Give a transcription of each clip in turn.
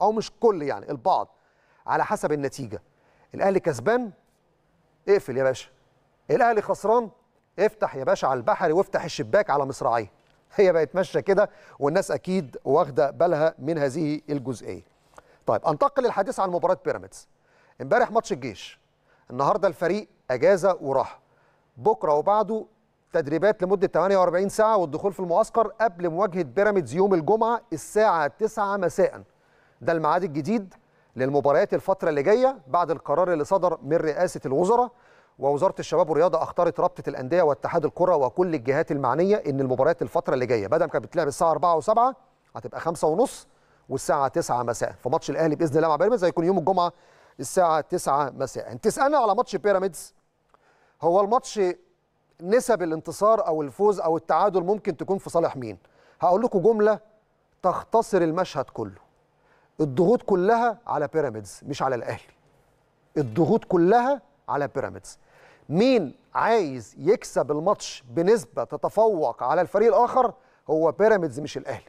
او مش كل يعني البعض على حسب النتيجه الاهلي كسبان اقفل يا باشا الاهلي خسران افتح يا باشا على البحري وافتح الشباك على مصراعيه هي بقت ماشيه كده والناس اكيد واخده بالها من هذه الجزئيه طيب انتقل للحديث عن مباراه بيراميدز امبارح ماتش الجيش النهارده الفريق اجازه وراحه بكره وبعده تدريبات لمده 48 ساعه والدخول في المعسكر قبل مواجهه بيراميدز يوم الجمعه الساعه 9 مساء ده الميعاد الجديد للمباريات الفترة اللي جاية بعد القرار اللي صدر من رئاسة الوزراء ووزارة الشباب والرياضة اختارت رابطة الأندية واتحاد الكرة وكل الجهات المعنية إن المباريات الفترة اللي جاية بدل ما كانت بتلعب الساعة 4 و7 هتبقى 5 ونص والساعة 9 مساء فماتش الأهلي بإذن الله مع بيراميدز هيكون يوم الجمعة الساعة 9 مساء أنت تسألنا على ماتش بيراميدز هو الماتش نسب الانتصار أو الفوز أو التعادل ممكن تكون في صالح مين هقول لكم جملة تختصر المشهد كله الضغوط كلها على بيراميدز مش على الاهلي الضغوط كلها على بيراميدز مين عايز يكسب الماتش بنسبه تتفوق على الفريق الاخر هو بيراميدز مش الاهلي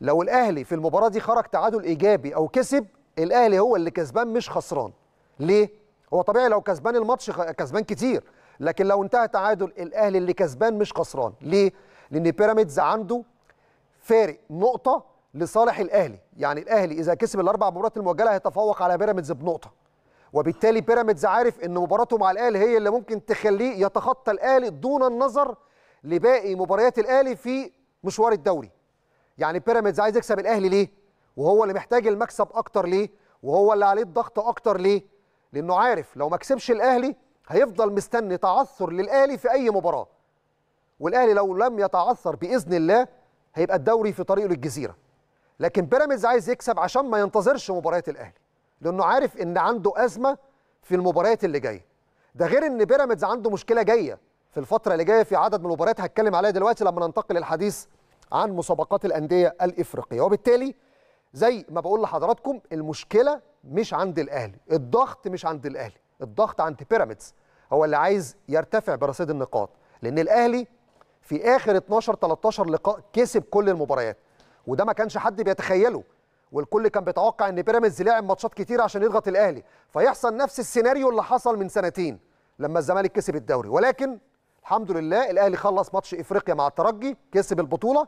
لو الاهلي في المباراه دي خرج تعادل ايجابي او كسب الاهلي هو اللي كسبان مش خسران ليه هو طبيعي لو كسبان الماتش كسبان كتير لكن لو انتهى تعادل الاهلي اللي كسبان مش خسران ليه لان بيراميدز عنده فارق نقطه لصالح الاهلي يعني الاهلي اذا كسب الاربع مباريات المؤجله هيتفوق على بيراميدز بنقطه وبالتالي بيراميدز عارف ان مباراته مع الاهلي هي اللي ممكن تخليه يتخطى الاهلي دون النظر لباقي مباريات الاهلي في مشوار الدوري يعني بيراميدز عايز يكسب الاهلي ليه وهو اللي محتاج المكسب اكتر ليه وهو اللي عليه الضغط اكتر ليه لانه عارف لو ما كسبش الاهلي هيفضل مستني تعثر للاهلي في اي مباراه والاهلي لو لم يتعثر باذن الله هيبقى الدوري في طريقه للجزيره لكن بيراميدز عايز يكسب عشان ما ينتظرش مباراه الاهلي لانه عارف ان عنده ازمه في المباريات اللي جايه ده غير ان بيراميدز عنده مشكله جايه في الفتره اللي جايه في عدد من المباريات هتكلم عليها دلوقتي لما ننتقل للحديث عن مسابقات الانديه الافريقيه وبالتالي زي ما بقول لحضراتكم المشكله مش عند الاهلي الضغط مش عند الاهلي الضغط عند بيراميدز هو اللي عايز يرتفع برصيد النقاط لان الاهلي في اخر 12 13 لقاء كسب كل المباريات وده ما كانش حد بيتخيله والكل كان بيتوقع ان بيراميدز لعب ماتشات كتير عشان يضغط الاهلي فيحصل نفس السيناريو اللي حصل من سنتين لما الزمالك كسب الدوري ولكن الحمد لله الاهلي خلص ماتش افريقيا مع الترجي كسب البطوله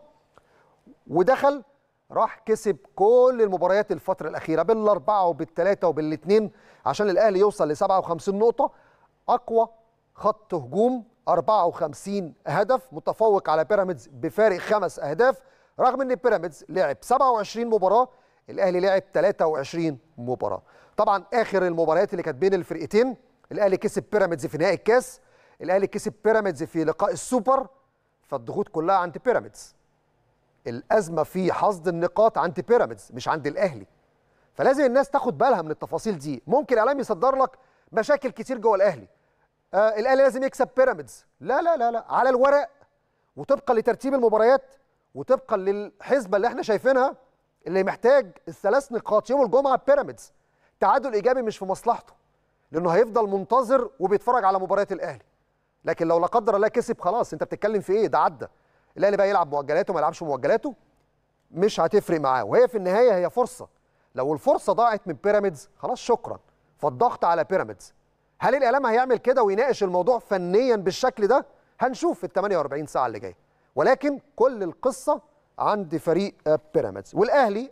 ودخل راح كسب كل المباريات الفتره الاخيره بالاربعه وبالثلاثه وبالاثنين عشان الاهلي يوصل ل 57 نقطه اقوى خط هجوم 54 هدف متفوق على بيراميدز بفارق خمس اهداف رغم ان بيراميدز لعب 27 مباراه الاهلي لعب 23 مباراه طبعا اخر المباريات اللي كانت بين الفرقتين الاهلي كسب بيراميدز في نهائي الكاس الاهلي كسب بيراميدز في لقاء السوبر فالضغوط كلها عند بيراميدز الازمه في حصد النقاط عند بيراميدز مش عند الاهلي فلازم الناس تاخد بالها من التفاصيل دي ممكن اعلام يصدر لك مشاكل كتير جوه الاهلي آه الاهلي لازم يكسب بيراميدز لا لا لا لا على الورق وطبقا لترتيب المباريات وطبقا للحسبه اللي احنا شايفينها اللي محتاج الثلاث نقاط يوم الجمعه بيراميدز تعادل ايجابي مش في مصلحته لانه هيفضل منتظر وبيتفرج على مباريات الاهلي لكن لو لا قدر الله كسب خلاص انت بتتكلم في ايه ده عدى الاهلي بقى يلعب مؤجلاته ما يلعبش مؤجلاته مش هتفرق معاه وهي في النهايه هي فرصه لو الفرصه ضاعت من بيراميدز خلاص شكرا فالضغط على بيراميدز هل الاعلام هيعمل كده ويناقش الموضوع فنيا بالشكل ده هنشوف في ال 48 ساعه اللي جايه ولكن كل القصه عند فريق بيراميدز والاهلي